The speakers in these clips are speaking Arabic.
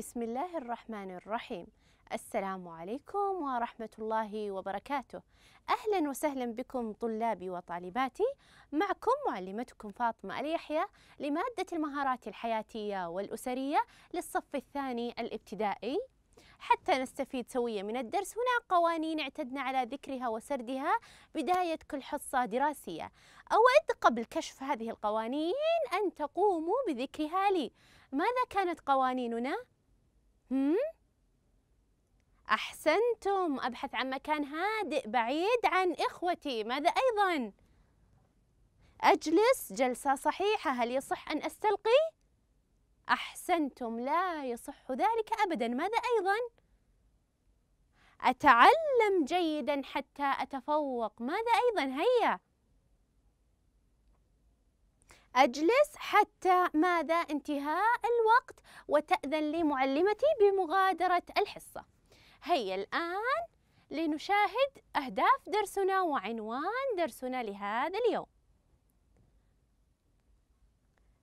بسم الله الرحمن الرحيم السلام عليكم ورحمة الله وبركاته أهلا وسهلا بكم طلابي وطالباتي معكم معلمتكم فاطمة اليحيى لمادة المهارات الحياتية والأسرية للصف الثاني الابتدائي حتى نستفيد سويا من الدرس هنا قوانين اعتدنا على ذكرها وسردها بداية كل حصة دراسية أود قبل كشف هذه القوانين أن تقوموا بذكرها لي ماذا كانت قوانيننا؟ هم؟ أحسنتم أبحث عن مكان هادئ بعيد عن إخوتي ماذا أيضا؟ أجلس جلسة صحيحة هل يصح أن أستلقي؟ أحسنتم لا يصح ذلك أبدا ماذا أيضا؟ أتعلم جيدا حتى أتفوق ماذا أيضا هيا؟ أجلس حتى ماذا انتهاء الوقت وتأذن لي معلمتي بمغادرة الحصة هيا الآن لنشاهد أهداف درسنا وعنوان درسنا لهذا اليوم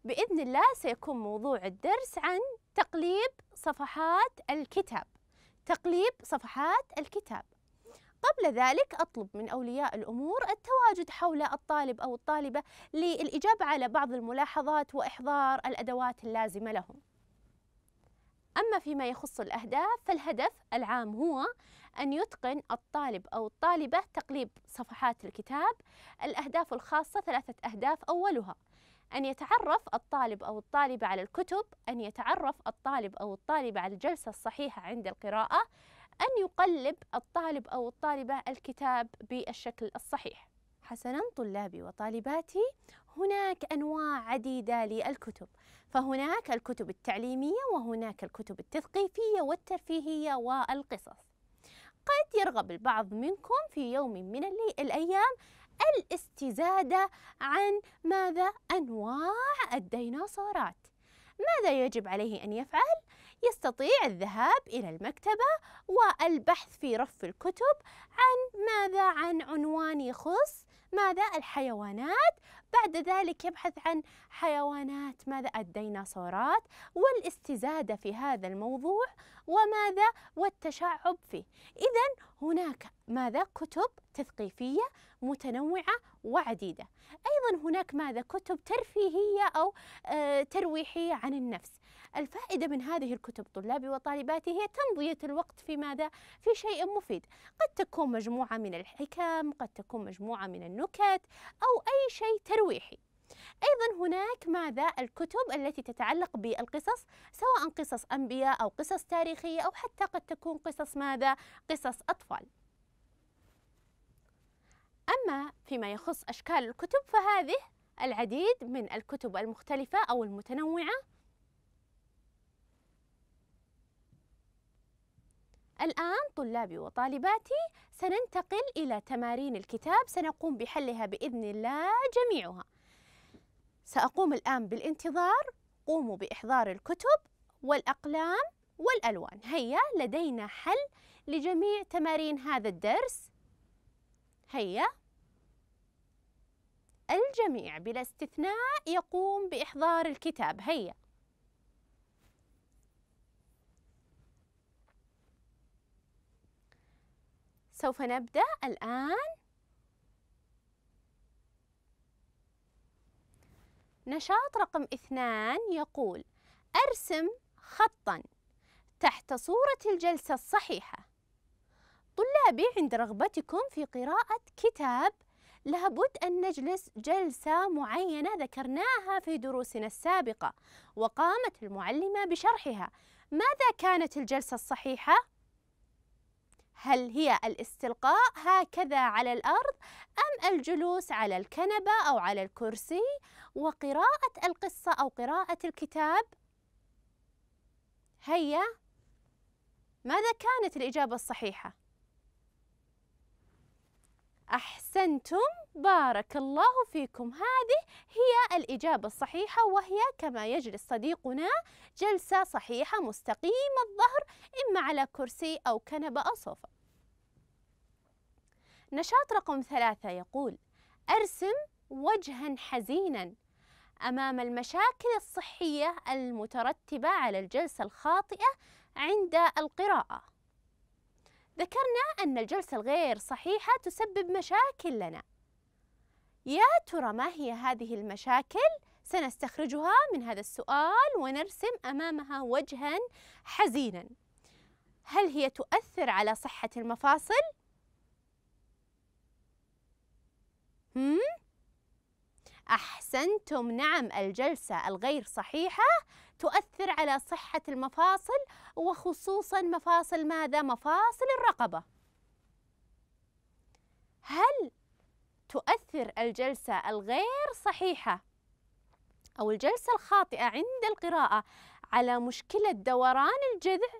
بإذن الله سيكون موضوع الدرس عن تقليب صفحات الكتاب تقليب صفحات الكتاب قبل ذلك أطلب من أولياء الأمور التواجد حول الطالب أو الطالبة للإجابة على بعض الملاحظات وإحضار الأدوات اللازمة لهم أما فيما يخص الأهداف فالهدف العام هو أن يتقن الطالب أو الطالبة تقليب صفحات الكتاب الأهداف الخاصة ثلاثة أهداف أولها أن يتعرف الطالب أو الطالبة على الكتب أن يتعرف الطالب أو الطالبة على الجلسة الصحيحة عند القراءة أن يقلب الطالب أو الطالبة الكتاب بالشكل الصحيح حسنا طلابي وطالباتي هناك انواع عديده للكتب فهناك الكتب التعليميه وهناك الكتب التثقيفيه والترفيهيه والقصص قد يرغب البعض منكم في يوم من الايام الاستزاده عن ماذا انواع الديناصورات ماذا يجب عليه أن يفعل؟ يستطيع الذهاب إلى المكتبة والبحث في رف الكتب عن ماذا عن عنوان يخص ماذا الحيوانات بعد ذلك يبحث عن حيوانات ماذا الديناصورات والاستزادة في هذا الموضوع وماذا والتشعب فيه إذا هناك ماذا كتب تثقيفية متنوعة وعديدة أيضا هناك ماذا كتب ترفيهية أو آه، ترويحية عن النفس الفائدة من هذه الكتب طلابي وطالباتي هي تمضية الوقت في ماذا؟ في شيء مفيد قد تكون مجموعة من الحكم قد تكون مجموعة من النكت أو أي شيء ترويحي أيضا هناك ماذا الكتب التي تتعلق بالقصص سواء قصص أنبياء أو قصص تاريخية أو حتى قد تكون قصص ماذا قصص أطفال أما فيما يخص أشكال الكتب فهذه العديد من الكتب المختلفة أو المتنوعة الآن طلابي وطالباتي سننتقل إلى تمارين الكتاب سنقوم بحلها بإذن الله جميعها سأقوم الآن بالانتظار قوموا بإحضار الكتب والأقلام والألوان هيا لدينا حل لجميع تمارين هذا الدرس هيا الجميع بلا استثناء يقوم بإحضار الكتاب هيا سوف نبدأ الآن نشاط رقم اثنان يقول أرسم خطا تحت صورة الجلسة الصحيحة طلابي عند رغبتكم في قراءة كتاب لابد أن نجلس جلسة معينة ذكرناها في دروسنا السابقة وقامت المعلمة بشرحها ماذا كانت الجلسة الصحيحة؟ هل هي الاستلقاء هكذا على الأرض أم الجلوس على الكنبة أو على الكرسي وقراءة القصة أو قراءة الكتاب؟ هيا ماذا كانت الإجابة الصحيحة؟ أحسنتم بارك الله فيكم هذه هي الإجابة الصحيحة وهي كما يجلس صديقنا جلسة صحيحة مستقيمة الظهر إما على كرسي أو كنبة أو صوفة نشاط رقم ثلاثة يقول أرسم وجها حزينا أمام المشاكل الصحية المترتبة على الجلسة الخاطئة عند القراءة ذكرنا أن الجلسة الغير صحيحة تسبب مشاكل لنا يا ترى ما هي هذه المشاكل؟ سنستخرجها من هذا السؤال ونرسم أمامها وجها حزينا هل هي تؤثر على صحة المفاصل؟ هم؟ أحسنتم نعم الجلسة الغير صحيحة تؤثر على صحة المفاصل وخصوصا مفاصل ماذا؟ مفاصل الرقبة هل تؤثر الجلسة الغير صحيحة أو الجلسة الخاطئة عند القراءة على مشكلة دوران الجذع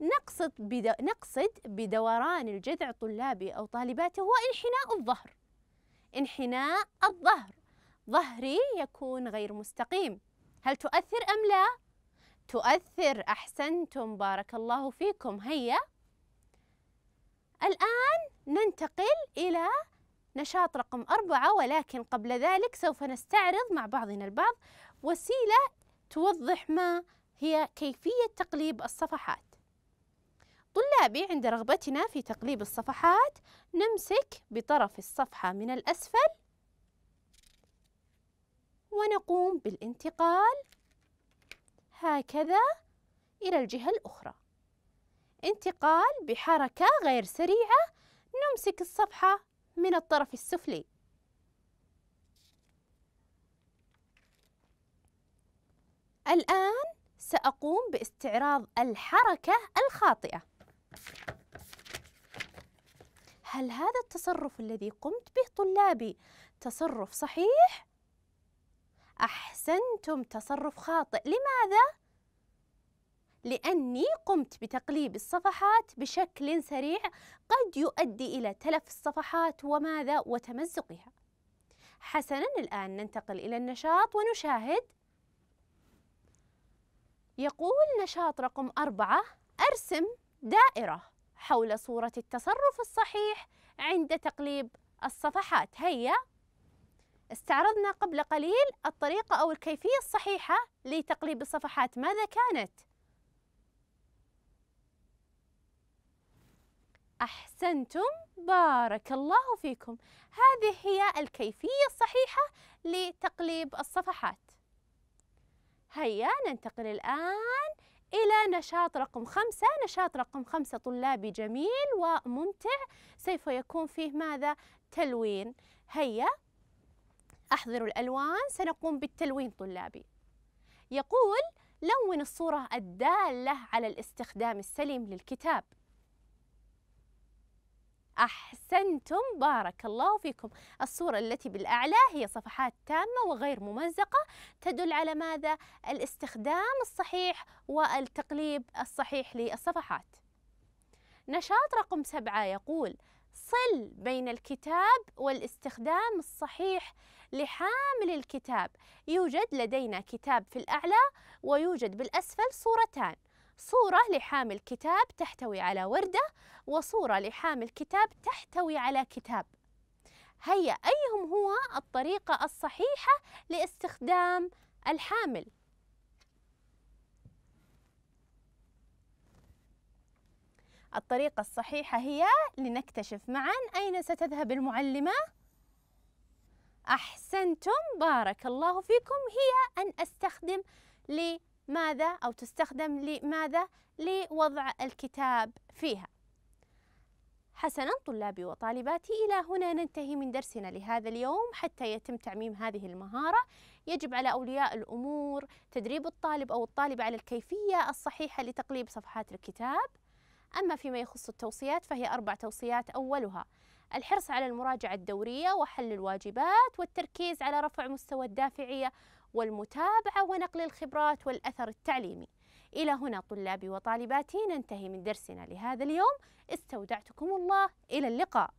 نقصد, بدو نقصد بدوران الجذع طلابي أو طالباته هو انحناء الظهر انحناء الظهر ظهري يكون غير مستقيم هل تؤثر أم لا؟ تؤثر أحسنتم بارك الله فيكم هيا الآن ننتقل إلى نشاط رقم أربعة ولكن قبل ذلك سوف نستعرض مع بعضنا البعض وسيلة توضح ما هي كيفية تقليب الصفحات طلابي عند رغبتنا في تقليب الصفحات نمسك بطرف الصفحة من الأسفل ونقوم بالانتقال هكذا إلى الجهة الأخرى انتقال بحركة غير سريعة نمسك الصفحة من الطرف السفلي الآن سأقوم باستعراض الحركة الخاطئة هل هذا التصرف الذي قمت به طلابي تصرف صحيح؟ أحسنتم تصرف خاطئ لماذا؟ لأني قمت بتقليب الصفحات بشكل سريع قد يؤدي إلى تلف الصفحات وماذا وتمزقها حسنا الآن ننتقل إلى النشاط ونشاهد يقول نشاط رقم أربعة أرسم دائرة حول صورة التصرف الصحيح عند تقليب الصفحات هيا استعرضنا قبل قليل الطريقة أو الكيفية الصحيحة لتقليب الصفحات ماذا كانت؟ أحسنتم بارك الله فيكم هذه هي الكيفية الصحيحة لتقليب الصفحات هيا ننتقل الآن إلى نشاط رقم خمسة نشاط رقم خمسة طلابي جميل وممتع سوف يكون فيه ماذا؟ تلوين هيا أحضر الألوان سنقوم بالتلوين طلابي يقول لون الصورة الدالة على الاستخدام السليم للكتاب أحسنتم بارك الله فيكم الصورة التي بالأعلى هي صفحات تامة وغير ممزقة تدل على ماذا؟ الاستخدام الصحيح والتقليب الصحيح للصفحات نشاط رقم سبعة يقول صل بين الكتاب والاستخدام الصحيح لحامل الكتاب يوجد لدينا كتاب في الأعلى ويوجد بالأسفل صورتان صورة لحامل كتاب تحتوي على وردة وصورة لحامل كتاب تحتوي على كتاب هيا أيهم هو الطريقة الصحيحة لاستخدام الحامل الطريقة الصحيحة هي لنكتشف معا أين ستذهب المعلمة أحسنتم بارك الله فيكم هي أن أستخدم لماذا أو تستخدم لماذا لوضع الكتاب فيها حسنا طلابي وطالباتي إلى هنا ننتهي من درسنا لهذا اليوم حتى يتم تعميم هذه المهارة يجب على أولياء الأمور تدريب الطالب أو الطالبة على الكيفية الصحيحة لتقليب صفحات الكتاب أما فيما يخص التوصيات فهي أربع توصيات أولها الحرص على المراجعة الدورية وحل الواجبات والتركيز على رفع مستوى الدافعية والمتابعة ونقل الخبرات والأثر التعليمي إلى هنا طلابي وطالباتي ننتهي من درسنا لهذا اليوم استودعتكم الله إلى اللقاء